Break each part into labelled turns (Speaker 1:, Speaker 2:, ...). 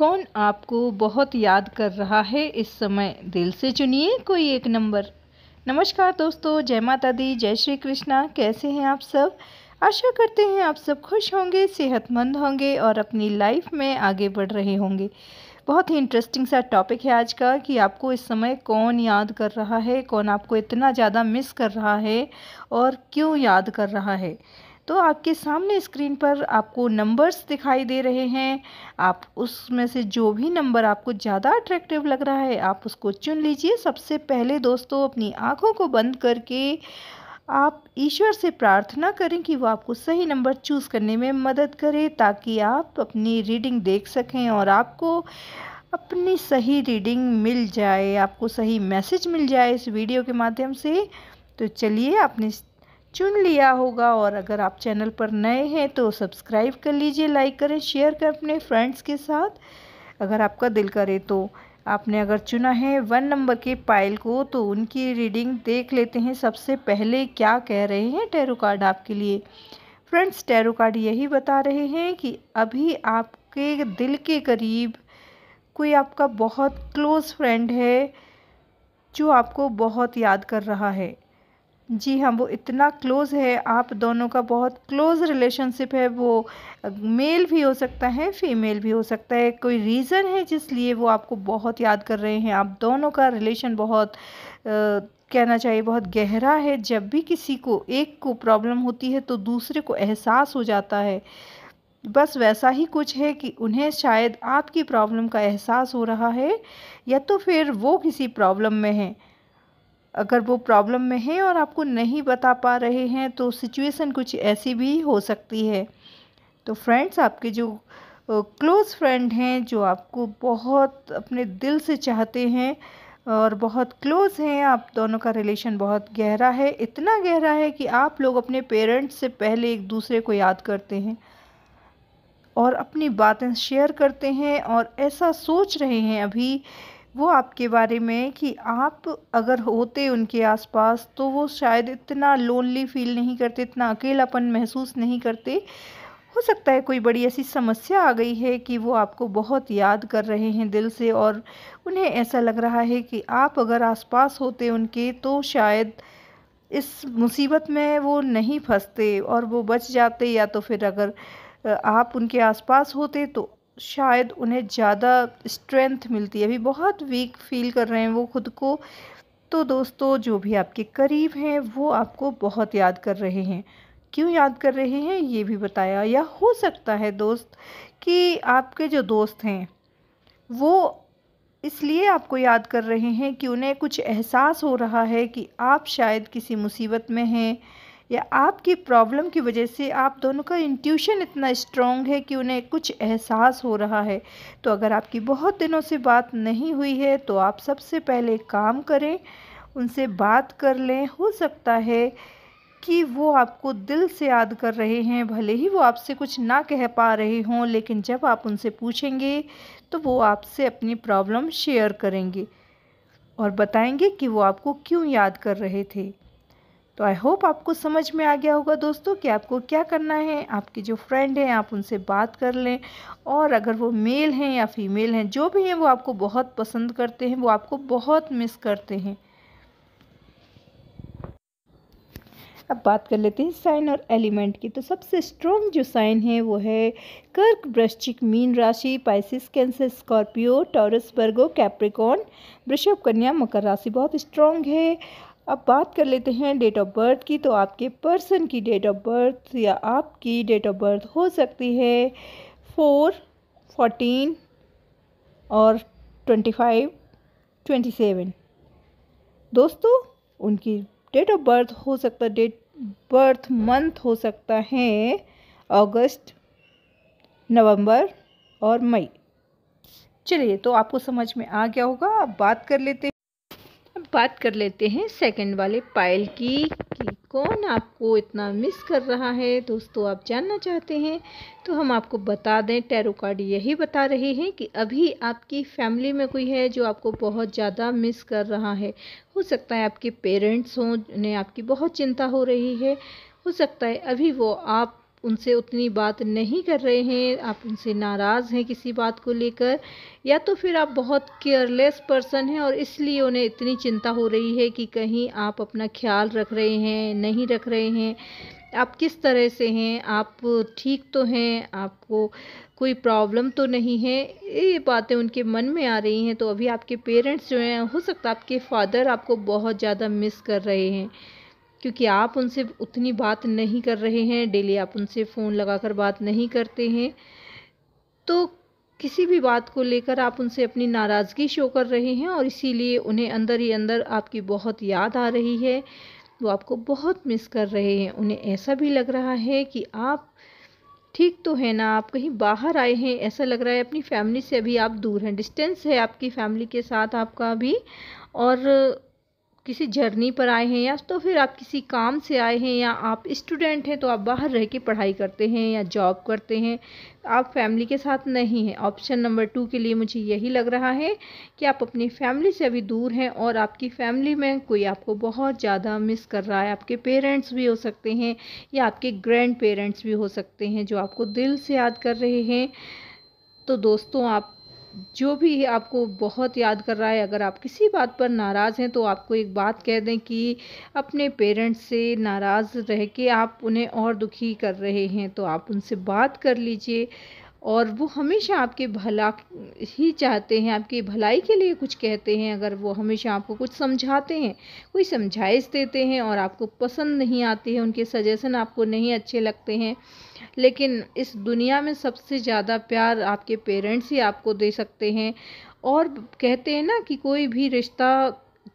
Speaker 1: कौन आपको बहुत याद कर रहा है इस समय दिल से चुनिए कोई एक नंबर नमस्कार दोस्तों जय माता दी जय श्री कृष्णा कैसे हैं आप सब आशा करते हैं आप सब खुश होंगे सेहतमंद होंगे और अपनी लाइफ में आगे बढ़ रहे होंगे बहुत ही इंटरेस्टिंग सा टॉपिक है आज का कि आपको इस समय कौन याद कर रहा है कौन आपको इतना ज़्यादा मिस कर रहा है और क्यों याद कर रहा है तो आपके सामने स्क्रीन पर आपको नंबर्स दिखाई दे रहे हैं आप उसमें से जो भी नंबर आपको ज़्यादा अट्रैक्टिव लग रहा है आप उसको चुन लीजिए सबसे पहले दोस्तों अपनी आँखों को बंद करके आप ईश्वर से प्रार्थना करें कि वो आपको सही नंबर चूज़ करने में मदद करे ताकि आप अपनी रीडिंग देख सकें और आपको अपनी सही रीडिंग मिल जाए आपको सही मैसेज मिल जाए इस वीडियो के माध्यम से तो चलिए अपने चुन लिया होगा और अगर आप चैनल पर नए हैं तो सब्सक्राइब कर लीजिए लाइक करें शेयर करें अपने फ्रेंड्स के साथ अगर आपका दिल करे तो आपने अगर चुना है वन नंबर के पाइल को तो उनकी रीडिंग देख लेते हैं सबसे पहले क्या कह रहे हैं टैरो कार्ड आपके लिए फ्रेंड्स टैरो कार्ड यही बता रहे हैं कि अभी आपके दिल के करीब कोई आपका बहुत क्लोज़ फ्रेंड है जो आपको बहुत याद कर रहा है जी हाँ वो इतना क्लोज़ है आप दोनों का बहुत क्लोज़ रिलेशनशिप है वो मेल भी हो सकता है फीमेल भी हो सकता है कोई रीज़न है जिस लिए वो आपको बहुत याद कर रहे हैं आप दोनों का रिलेशन बहुत आ, कहना चाहिए बहुत गहरा है जब भी किसी को एक को प्रॉब्लम होती है तो दूसरे को एहसास हो जाता है बस वैसा ही कुछ है कि उन्हें शायद आपकी प्रॉब्लम का एहसास हो रहा है या तो फिर वो किसी प्रॉब्लम में है अगर वो प्रॉब्लम में हैं और आपको नहीं बता पा रहे हैं तो सिचुएशन कुछ ऐसी भी हो सकती है तो फ्रेंड्स आपके जो क्लोज़ फ्रेंड हैं जो आपको बहुत अपने दिल से चाहते हैं और बहुत क्लोज़ हैं आप दोनों का रिलेशन बहुत गहरा है इतना गहरा है कि आप लोग अपने पेरेंट्स से पहले एक दूसरे को याद करते हैं और अपनी बातें शेयर करते हैं और ऐसा सोच रहे हैं अभी वो आपके बारे में कि आप अगर होते उनके आसपास तो वो शायद इतना लोनली फील नहीं करते इतना अकेलापन महसूस नहीं करते हो सकता है कोई बड़ी ऐसी समस्या आ गई है कि वो आपको बहुत याद कर रहे हैं दिल से और उन्हें ऐसा लग रहा है कि आप अगर आसपास होते उनके तो शायद इस मुसीबत में वो नहीं फंसते और वो बच जाते या तो फिर अगर आप उनके आसपास होते तो शायद उन्हें ज़्यादा स्ट्रेंथ मिलती है अभी बहुत वीक फील कर रहे हैं वो ख़ुद को तो दोस्तों जो भी आपके करीब हैं वो आपको बहुत याद कर रहे हैं क्यों याद कर रहे हैं ये भी बताया या हो सकता है दोस्त कि आपके जो दोस्त हैं वो इसलिए आपको याद कर रहे हैं कि उन्हें कुछ एहसास हो रहा है कि आप शायद किसी मुसीबत में हैं या आपकी प्रॉब्लम की वजह से आप दोनों का इंट्यूशन इतना स्ट्रॉन्ग है कि उन्हें कुछ एहसास हो रहा है तो अगर आपकी बहुत दिनों से बात नहीं हुई है तो आप सबसे पहले काम करें उनसे बात कर लें हो सकता है कि वो आपको दिल से याद कर रहे हैं भले ही वो आपसे कुछ ना कह पा रहे हों लेकिन जब आप उनसे पूछेंगे तो वो आपसे अपनी प्रॉब्लम शेयर करेंगे और बताएंगे कि वो आपको क्यों याद कर रहे थे तो आई होप आपको समझ में आ गया होगा दोस्तों कि आपको क्या करना है आपके जो फ्रेंड हैं आप उनसे बात कर लें और अगर वो मेल हैं या फीमेल हैं जो भी हैं वो आपको बहुत पसंद करते हैं वो आपको बहुत मिस करते हैं अब बात कर लेते हैं साइन और एलिमेंट की तो सबसे स्ट्रॉन्ग जो साइन है वो है कर्क वृश्चिक मीन राशि Pisces Cancer Scorpio Taurus Virgo Capricorn वृषभ कन्या मकर राशि बहुत स्ट्रॉन्ग है अब बात कर लेते हैं डेट ऑफ बर्थ की तो आपके पर्सन की डेट ऑफ बर्थ या आपकी डेट ऑफ बर्थ हो सकती है फोर फोर्टीन और ट्वेंटी फाइव ट्वेंटी सेवन दोस्तों उनकी डेट ऑफ बर्थ हो सकता है डेट बर्थ मंथ हो सकता है अगस्त नवंबर और मई चलिए तो आपको समझ में आ गया होगा अब बात कर लेते हैं बात कर लेते हैं सेकंड वाले पायल की कि कौन आपको इतना मिस कर रहा है दोस्तों आप जानना चाहते हैं तो हम आपको बता दें टैरो कार्ड यही बता रहे हैं कि अभी आपकी फैमिली में कोई है जो आपको बहुत ज़्यादा मिस कर रहा है हो सकता है आपके पेरेंट्स हों उन्हें आपकी बहुत चिंता हो रही है हो सकता है अभी वो आप उनसे उतनी बात नहीं कर रहे हैं आप उनसे नाराज़ हैं किसी बात को लेकर या तो फिर आप बहुत केयरलेस पर्सन हैं और इसलिए उन्हें इतनी चिंता हो रही है कि कहीं आप अपना ख्याल रख रहे हैं नहीं रख रहे हैं आप किस तरह से हैं आप ठीक तो हैं आपको कोई प्रॉब्लम तो नहीं है ये बातें उनके मन में आ रही हैं तो अभी आपके पेरेंट्स जो हैं हो सकता है आपके फादर आपको बहुत ज़्यादा मिस कर रहे हैं क्योंकि आप उनसे उतनी बात नहीं कर रहे हैं डेली आप उनसे फ़ोन लगाकर बात नहीं करते हैं तो किसी भी बात को लेकर आप उनसे अपनी नाराज़गी शो कर रहे हैं और इसीलिए उन्हें अंदर ही अंदर आपकी बहुत याद आ रही है वो आपको बहुत मिस कर रहे हैं उन्हें ऐसा भी लग रहा है कि आप ठीक तो है ना आप कहीं बाहर आए हैं ऐसा लग रहा है अपनी फैमिली से अभी आप दूर हैं डिस्टेंस है आपकी फैमिली के साथ आपका अभी और किसी जर्नी पर आए हैं या तो फिर आप किसी काम से आए हैं या आप स्टूडेंट हैं तो आप बाहर रह के पढ़ाई करते हैं या जॉब करते हैं आप फैमिली के साथ नहीं हैं ऑप्शन नंबर टू के लिए मुझे यही लग रहा है कि आप अपनी फैमिली से अभी दूर हैं और आपकी फैमिली में कोई आपको बहुत ज़्यादा मिस कर रहा है आपके पेरेंट्स भी हो सकते हैं या आपके ग्रैंड पेरेंट्स भी हो सकते हैं जो आपको दिल से याद कर रहे हैं तो दोस्तों आप जो भी आपको बहुत याद कर रहा है अगर आप किसी बात पर नाराज़ हैं तो आपको एक बात कह दें कि अपने पेरेंट्स से नाराज़ रह के आप उन्हें और दुखी कर रहे हैं तो आप उनसे बात कर लीजिए और वो हमेशा आपके भला ही चाहते हैं आपकी भलाई के लिए कुछ कहते हैं अगर वो हमेशा आपको कुछ समझाते हैं कोई समझाइश देते हैं और आपको पसंद नहीं आती है उनके सजेशन आपको नहीं अच्छे लगते हैं लेकिन इस दुनिया में सबसे ज़्यादा प्यार आपके पेरेंट्स ही आपको दे सकते हैं और कहते हैं ना कि कोई भी रिश्ता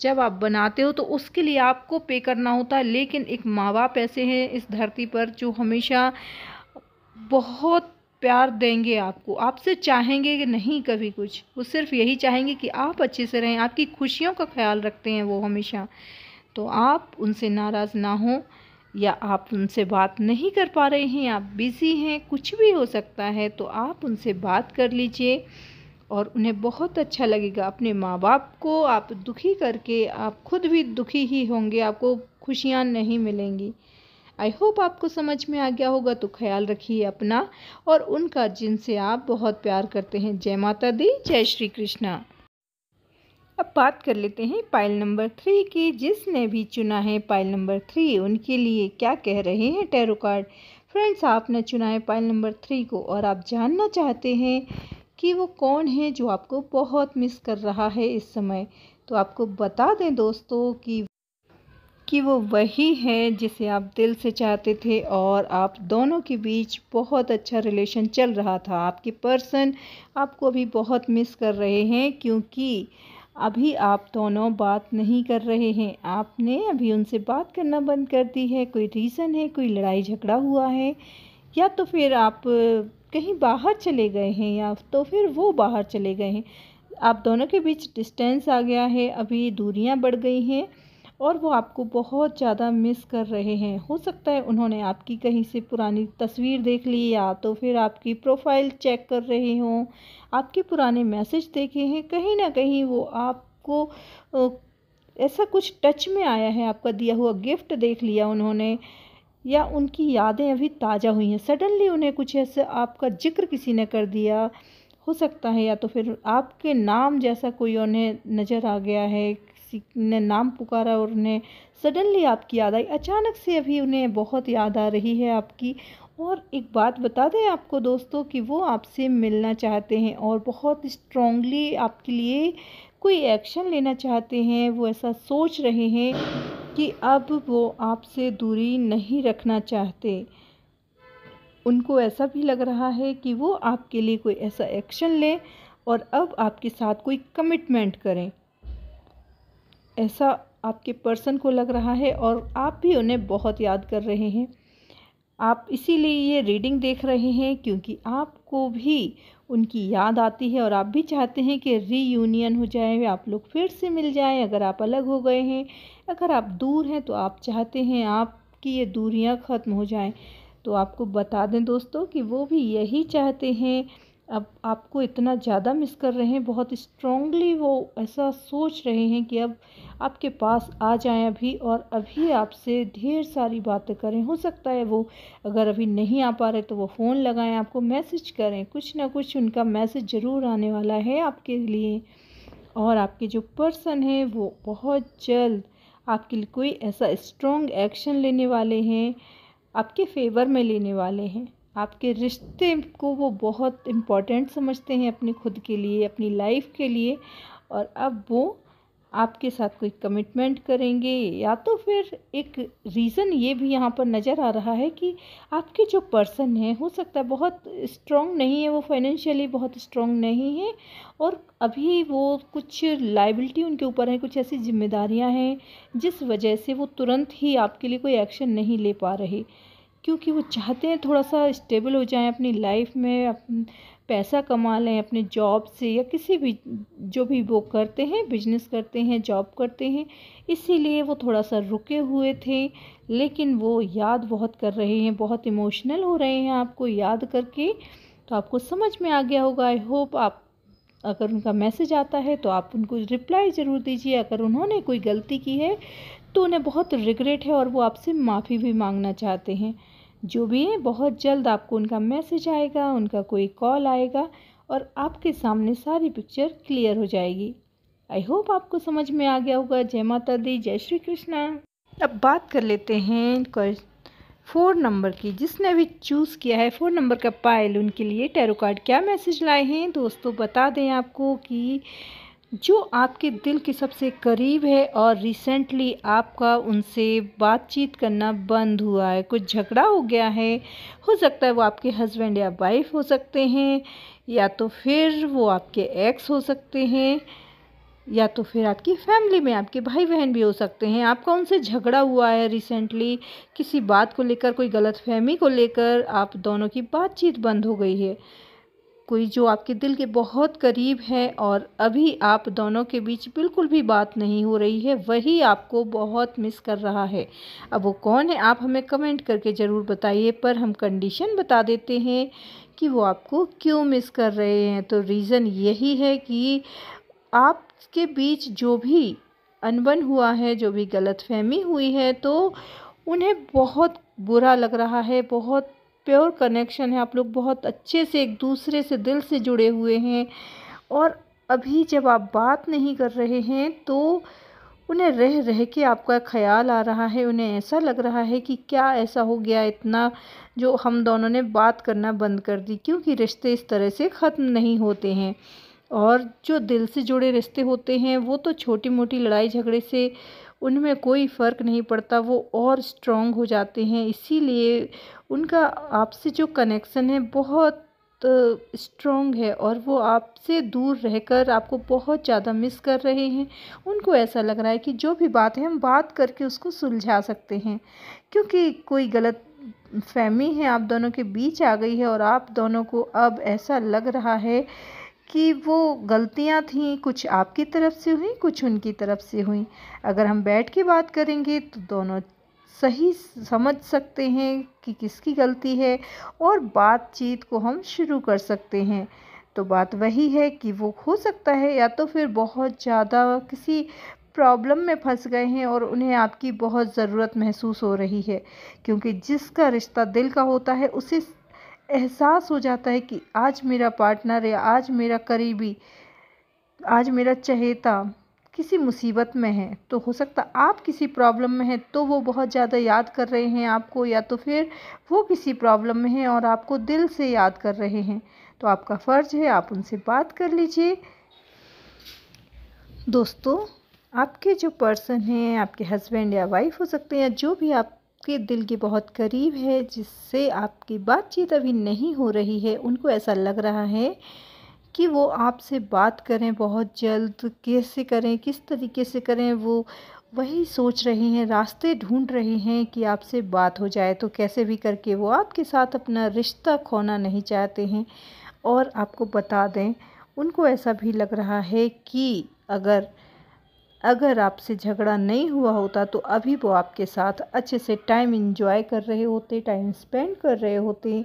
Speaker 1: जब आप बनाते हो तो उसके लिए आपको पे करना होता है लेकिन एक माँ बाप ऐसे हैं इस धरती पर जो हमेशा बहुत प्यार देंगे आपको आपसे चाहेंगे कि नहीं कभी कुछ वो सिर्फ यही चाहेंगे कि आप अच्छे से रहें आपकी खुशियों का ख्याल रखते हैं वो हमेशा तो आप उनसे नाराज़ ना हों या आप उनसे बात नहीं कर पा रहे हैं आप बिज़ी हैं कुछ भी हो सकता है तो आप उनसे बात कर लीजिए और उन्हें बहुत अच्छा लगेगा अपने माँ बाप को आप दुखी करके आप खुद भी दुखी ही होंगे आपको खुशियाँ नहीं मिलेंगी आई होप आपको समझ में आ गया होगा तो ख्याल रखिए अपना और उनका जिनसे आप बहुत प्यार करते हैं जय माता दी जय श्री कृष्णा अब बात कर लेते हैं पाइल नंबर थ्री की जिसने भी चुना है पाइल नंबर थ्री उनके लिए क्या कह रहे हैं टैरो कार्ड फ्रेंड्स आपने चुना है पाइल नंबर थ्री को और आप जानना चाहते हैं कि वो कौन है जो आपको बहुत मिस कर रहा है इस समय तो आपको बता दें दोस्तों कि कि वो वही है जिसे आप दिल से चाहते थे और आप दोनों के बीच बहुत अच्छा रिलेशन चल रहा था आपके पर्सन आपको भी बहुत मिस कर रहे हैं क्योंकि अभी आप दोनों बात नहीं कर रहे हैं आपने अभी उनसे बात करना बंद कर दी है कोई रीज़न है कोई लड़ाई झगड़ा हुआ है या तो फिर आप कहीं बाहर चले गए हैं या तो फिर वो बाहर चले गए हैं आप दोनों के बीच डिस्टेंस आ गया है अभी दूरियां बढ़ गई हैं और वो आपको बहुत ज़्यादा मिस कर रहे हैं हो सकता है उन्होंने आपकी कहीं से पुरानी तस्वीर देख ली या तो फिर आपकी प्रोफाइल चेक कर रहे हों आपके पुराने मैसेज देखे हैं कहीं ना कहीं वो आपको ऐसा कुछ टच में आया है आपका दिया हुआ गिफ्ट देख लिया उन्होंने या उनकी यादें अभी ताज़ा हुई हैं सडनली उन्हें कुछ ऐसे आपका जिक्र किसी ने कर दिया हो सकता है या तो फिर आपके नाम जैसा कोई उन्हें नज़र आ गया है किसी ने नाम पुकारा और उन्हें सडनली आपकी याद आई अचानक से अभी उन्हें बहुत याद आ रही है आपकी और एक बात बता दें आपको दोस्तों कि वो आपसे मिलना चाहते हैं और बहुत स्ट्रॉन्गली आपके लिए कोई एक्शन लेना चाहते हैं वो ऐसा सोच रहे हैं कि अब वो आपसे दूरी नहीं रखना चाहते उनको ऐसा भी लग रहा है कि वो आपके लिए कोई ऐसा एक्शन लें और अब आपके साथ कोई कमिटमेंट करें ऐसा आपके पर्सन को लग रहा है और आप भी उन्हें बहुत याद कर रहे हैं आप इसीलिए ये रीडिंग देख रहे हैं क्योंकि आपको भी उनकी याद आती है और आप भी चाहते हैं कि रीयूनियन हो जाए आप लोग फिर से मिल जाएं अगर आप अलग हो गए हैं अगर आप दूर हैं तो आप चाहते हैं आपकी ये दूरियां ख़त्म हो जाएं तो आपको बता दें दोस्तों कि वो भी यही चाहते हैं अब आपको इतना ज़्यादा मिस कर रहे हैं बहुत स्ट्रॉन्गली वो ऐसा सोच रहे हैं कि अब आपके पास आ जाएं अभी और अभी आपसे ढेर सारी बातें करें हो सकता है वो अगर अभी नहीं आ पा रहे तो वो फ़ोन लगाएं आपको मैसेज करें कुछ ना कुछ उनका मैसेज ज़रूर आने वाला है आपके लिए और आपके जो पर्सन हैं वो बहुत जल्द आपके लिए कोई ऐसा स्ट्रॉन्ग एक्शन लेने वाले हैं आपके फेवर में लेने वाले हैं आपके रिश्ते को वो बहुत इम्पॉर्टेंट समझते हैं अपने खुद के लिए अपनी लाइफ के लिए और अब वो आपके साथ कोई कमिटमेंट करेंगे या तो फिर एक रीज़न ये भी यहाँ पर नज़र आ रहा है कि आपके जो पर्सन हैं हो सकता है बहुत स्ट्रॉन्ग नहीं है वो फाइनेंशियली बहुत स्ट्रॉन्ग नहीं है और अभी वो कुछ लाइबिलिटी उनके ऊपर है कुछ ऐसी जिम्मेदारियाँ हैं जिस वजह से वो तुरंत ही आपके लिए कोई एक्शन नहीं ले पा रहे क्योंकि वो चाहते हैं थोड़ा सा स्टेबल हो जाएं अपनी लाइफ में पैसा कमा लें अपने जॉब से या किसी भी जो भी वो करते हैं बिजनेस करते हैं जॉब करते हैं इसीलिए वो थोड़ा सा रुके हुए थे लेकिन वो याद बहुत कर रहे हैं बहुत इमोशनल हो रहे हैं आपको याद करके तो आपको समझ में आ गया होगा आई होप आप अगर उनका मैसेज आता है तो आप उनको रिप्लाई ज़रूर दीजिए अगर उन्होंने कोई गलती की है तो उन्हें बहुत रिग्रेट है और वो आपसे माफ़ी भी मांगना चाहते हैं जो भी है बहुत जल्द आपको उनका मैसेज आएगा उनका कोई कॉल आएगा और आपके सामने सारी पिक्चर क्लियर हो जाएगी आई होप आपको समझ में आ गया होगा जय माता दी जय श्री कृष्णा अब बात कर लेते हैं फोर नंबर की जिसने भी चूज़ किया है फोर नंबर का पायल उनके लिए टैरो कार्ड क्या मैसेज लाए हैं दोस्तों बता दें आपको कि जो आपके दिल के सबसे करीब है और रिसेंटली आपका उनसे बातचीत करना बंद हुआ है कुछ झगड़ा हो गया है हो सकता है वो आपके हस्बैंड या वाइफ हो सकते हैं या तो फिर वो आपके एक्स हो सकते हैं या तो फिर आपकी फैमिली में आपके भाई बहन भी हो सकते हैं आपका उनसे झगड़ा हुआ है रिसेंटली किसी बात को लेकर कोई गलत फहमी को लेकर आप दोनों की बातचीत बंद हो गई है कोई जो आपके दिल के बहुत करीब है और अभी आप दोनों के बीच बिल्कुल भी बात नहीं हो रही है वही आपको बहुत मिस कर रहा है अब वो कौन है आप हमें कमेंट करके ज़रूर बताइए पर हम कंडीशन बता देते हैं कि वो आपको क्यों मिस कर रहे हैं तो रीज़न यही है कि आपके बीच जो भी अनबन हुआ है जो भी गलतफहमी हुई है तो उन्हें बहुत बुरा लग रहा है बहुत प्योर कनेक्शन है आप लोग बहुत अच्छे से एक दूसरे से दिल से जुड़े हुए हैं और अभी जब आप बात नहीं कर रहे हैं तो उन्हें रह रह के आपका ख्याल आ रहा है उन्हें ऐसा लग रहा है कि क्या ऐसा हो गया इतना जो हम दोनों ने बात करना बंद कर दी क्योंकि रिश्ते इस तरह से ख़त्म नहीं होते हैं और जो दिल से जुड़े रिश्ते होते हैं वो तो छोटी मोटी लड़ाई झगड़े से उनमें कोई फ़र्क नहीं पड़ता वो और स्ट्रॉन्ग हो जाते हैं इसीलिए उनका आपसे जो कनेक्शन है बहुत स्ट्रॉन्ग है और वो आपसे दूर रहकर आपको बहुत ज़्यादा मिस कर रहे हैं उनको ऐसा लग रहा है कि जो भी बात है हम बात करके उसको सुलझा सकते हैं क्योंकि कोई गलत फहमी है आप दोनों के बीच आ गई है और आप दोनों को अब ऐसा लग रहा है कि वो गलतियाँ थीं कुछ आपकी तरफ से हुई कुछ उनकी तरफ से हुई अगर हम बैठ के बात करेंगे तो दोनों सही समझ सकते हैं कि किसकी गलती है और बातचीत को हम शुरू कर सकते हैं तो बात वही है कि वो हो सकता है या तो फिर बहुत ज़्यादा किसी प्रॉब्लम में फंस गए हैं और उन्हें आपकी बहुत ज़रूरत महसूस हो रही है क्योंकि जिसका रिश्ता दिल का होता है उसे एहसास हो जाता है कि आज मेरा पार्टनर या आज मेरा करीबी आज मेरा चहेता किसी मुसीबत में है तो हो सकता आप किसी प्रॉब्लम में हैं तो वो बहुत ज़्यादा याद कर रहे हैं आपको या तो फिर वो किसी प्रॉब्लम में हैं और आपको दिल से याद कर रहे हैं तो आपका फ़र्ज़ है आप उनसे बात कर लीजिए दोस्तों आपके जो पर्सन हैं आपके हस्बैंड या वाइफ हो सकते हैं या जो भी आप आपके दिल के बहुत करीब है जिससे आपकी बातचीत अभी नहीं हो रही है उनको ऐसा लग रहा है कि वो आपसे बात करें बहुत जल्द कैसे करें किस तरीके से करें वो वही सोच रहे हैं रास्ते ढूंढ रहे हैं कि आपसे बात हो जाए तो कैसे भी करके वो आपके साथ अपना रिश्ता खोना नहीं चाहते हैं और आपको बता दें उनको ऐसा भी लग रहा है कि अगर अगर आपसे झगड़ा नहीं हुआ होता तो अभी वो आपके साथ अच्छे से टाइम इन्जॉय कर रहे होते टाइम स्पेंड कर रहे होते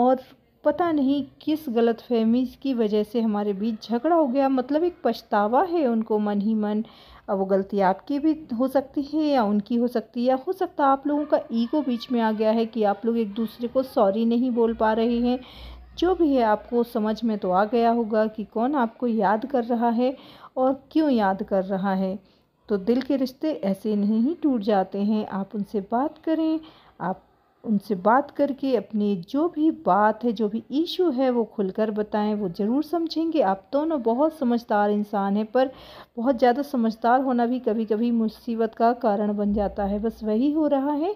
Speaker 1: और पता नहीं किस गलत फहमी की वजह से हमारे बीच झगड़ा हो गया मतलब एक पछतावा है उनको मन ही मन अब वो गलती आपकी भी हो सकती है या उनकी हो सकती है या हो सकता है आप लोगों का ईगो बीच में आ गया है कि आप लोग एक दूसरे को सॉरी नहीं बोल पा रहे हैं जो भी है आपको समझ में तो आ गया होगा कि कौन आपको याद कर रहा है और क्यों याद कर रहा है तो दिल के रिश्ते ऐसे नहीं टूट जाते हैं आप उनसे बात करें आप उनसे बात करके अपनी जो भी बात है जो भी इशू है वो खुलकर बताएं वो ज़रूर समझेंगे आप दोनों बहुत समझदार इंसान हैं पर बहुत ज़्यादा समझदार होना भी कभी कभी मुसीबत का कारण बन जाता है बस वही हो रहा है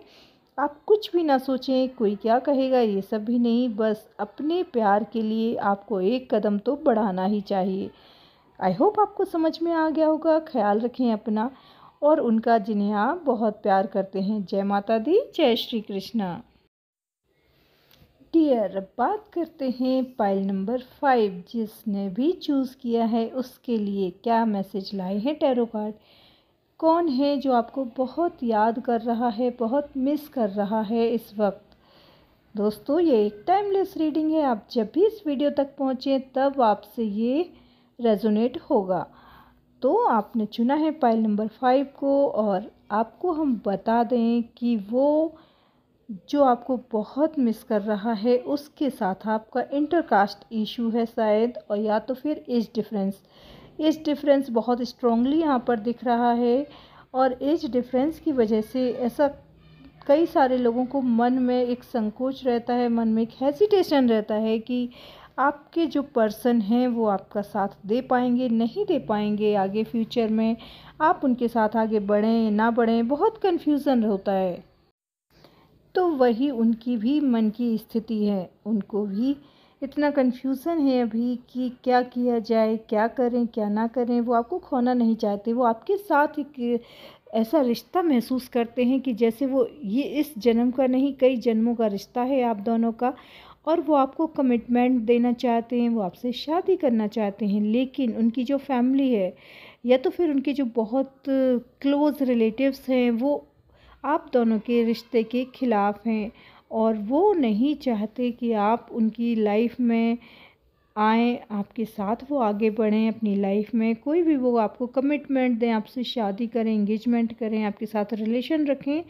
Speaker 1: आप कुछ भी ना सोचें कोई क्या कहेगा ये सब भी नहीं बस अपने प्यार के लिए आपको एक कदम तो बढ़ाना ही चाहिए आई होप आपको समझ में आ गया होगा ख्याल रखें अपना और उनका जिन्हें आप बहुत प्यार करते हैं जय माता दी जय श्री कृष्णा डियर अब बात करते हैं पाइल नंबर फाइव जिसने भी चूज़ किया है उसके लिए क्या मैसेज लाए हैं टैरो कार्ड कौन है जो आपको बहुत याद कर रहा है बहुत मिस कर रहा है इस वक्त दोस्तों ये एक टाइमलेस रीडिंग है आप जब भी इस वीडियो तक पहुँचें तब आपसे ये रेजोनेट होगा तो आपने चुना है पाइल नंबर फाइव को और आपको हम बता दें कि वो जो आपको बहुत मिस कर रहा है उसके साथ आपका इंटरकास्ट इशू है शायद और या तो फिर एज डिफरेंस एज डिफरेंस बहुत स्ट्रॉन्गली यहाँ पर दिख रहा है और एज डिफरेंस की वजह से ऐसा कई सारे लोगों को मन में एक संकोच रहता है मन में एक हेजिटेशन रहता है कि आपके जो पर्सन हैं वो आपका साथ दे पाएंगे नहीं दे पाएंगे आगे फ्यूचर में आप उनके साथ आगे बढ़ें ना बढ़ें बहुत कन्फ्यूज़न होता है तो वही उनकी भी मन की स्थिति है उनको भी इतना कन्फ्यूज़न है अभी कि क्या किया जाए क्या करें क्या ना करें वो आपको खोना नहीं चाहते वो आपके साथ एक ऐसा रिश्ता महसूस करते हैं कि जैसे वो ये इस जन्म का नहीं कई जन्मों का रिश्ता है आप दोनों का और वो आपको कमिटमेंट देना चाहते हैं वो आपसे शादी करना चाहते हैं लेकिन उनकी जो फैमिली है या तो फिर उनके जो बहुत क्लोज़ रिलेटिव्स हैं वो आप दोनों के रिश्ते के ख़िलाफ़ हैं और वो नहीं चाहते कि आप उनकी लाइफ में आएँ आपके साथ वो आगे बढ़ें अपनी लाइफ में कोई भी वो आपको कमिटमेंट दें आपसे शादी करें इंगेजमेंट करें आपके साथ रिलेशन रखें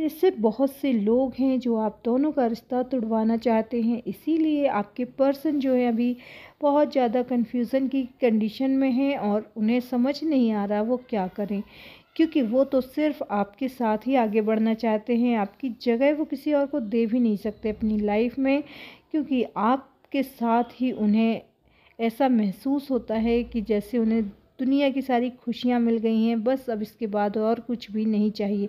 Speaker 1: ऐसे बहुत से लोग हैं जो आप दोनों का रिश्ता तुड़वाना चाहते हैं इसीलिए आपके पर्सन जो है अभी बहुत ज़्यादा कन्फ्यूज़न की कंडीशन में हैं और उन्हें समझ नहीं आ रहा वो क्या करें क्योंकि वो तो सिर्फ आपके साथ ही आगे बढ़ना चाहते हैं आपकी जगह वो किसी और को दे भी नहीं सकते अपनी लाइफ में क्योंकि आपके साथ ही उन्हें ऐसा महसूस होता है कि जैसे उन्हें दुनिया की सारी खुशियाँ मिल गई हैं बस अब इसके बाद और कुछ भी नहीं चाहिए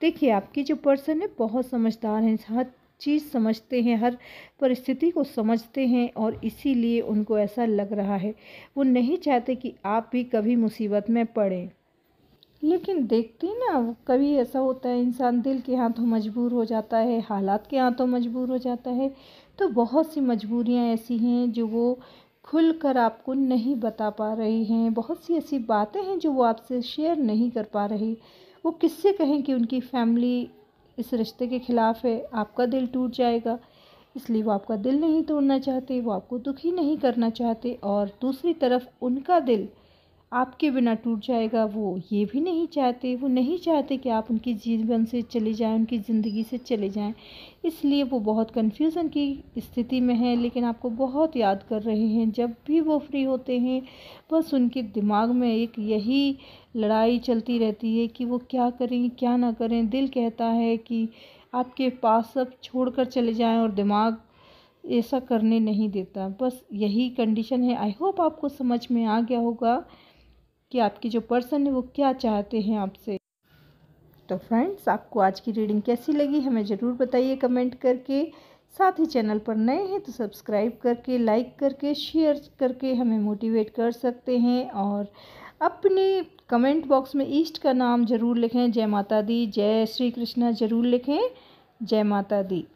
Speaker 1: देखिए आपके जो पर्सन है बहुत समझदार हैं हर चीज़ समझते हैं हर परिस्थिति को समझते हैं और इसीलिए उनको ऐसा लग रहा है वो नहीं चाहते कि आप भी कभी मुसीबत में पड़ें लेकिन हैं ना कभी ऐसा होता है इंसान दिल के हाथों मजबूर हो जाता है हालात के हाथों मजबूर हो जाता है तो बहुत सी मजबूरियां ऐसी हैं जो वो खुल कर आपको नहीं बता पा रही हैं बहुत सी ऐसी बातें हैं जो वो आपसे शेयर नहीं कर पा रही वो किससे कहें कि उनकी फैमिली इस रिश्ते के ख़िलाफ़ है आपका दिल टूट जाएगा इसलिए वो आपका दिल नहीं तोड़ना चाहते वो आपको दुखी नहीं करना चाहते और दूसरी तरफ उनका दिल आपके बिना टूट जाएगा वो ये भी नहीं चाहते वो नहीं चाहते कि आप उनके जीवन से चले जाएं उनकी ज़िंदगी से चले जाएं इसलिए वो बहुत कन्फ्यूज़न की स्थिति में हैं लेकिन आपको बहुत याद कर रहे हैं जब भी वो फ्री होते हैं बस उनके दिमाग में एक यही लड़ाई चलती रहती है कि वो क्या करें क्या ना करें दिल कहता है कि आपके पास सब छोड़ कर चले जाएँ और दिमाग ऐसा करने नहीं देता बस यही कंडीशन है आई होप आपको समझ में आ गया होगा कि आपकी जो पर्सन है वो क्या चाहते हैं आपसे तो फ्रेंड्स आपको आज की रीडिंग कैसी लगी हमें ज़रूर बताइए कमेंट करके साथ ही चैनल पर नए हैं तो सब्सक्राइब करके लाइक करके शेयर करके हमें मोटिवेट कर सकते हैं और अपने कमेंट बॉक्स में ईस्ट का नाम ज़रूर लिखें जय माता दी जय श्री कृष्णा ज़रूर लिखें जय माता दी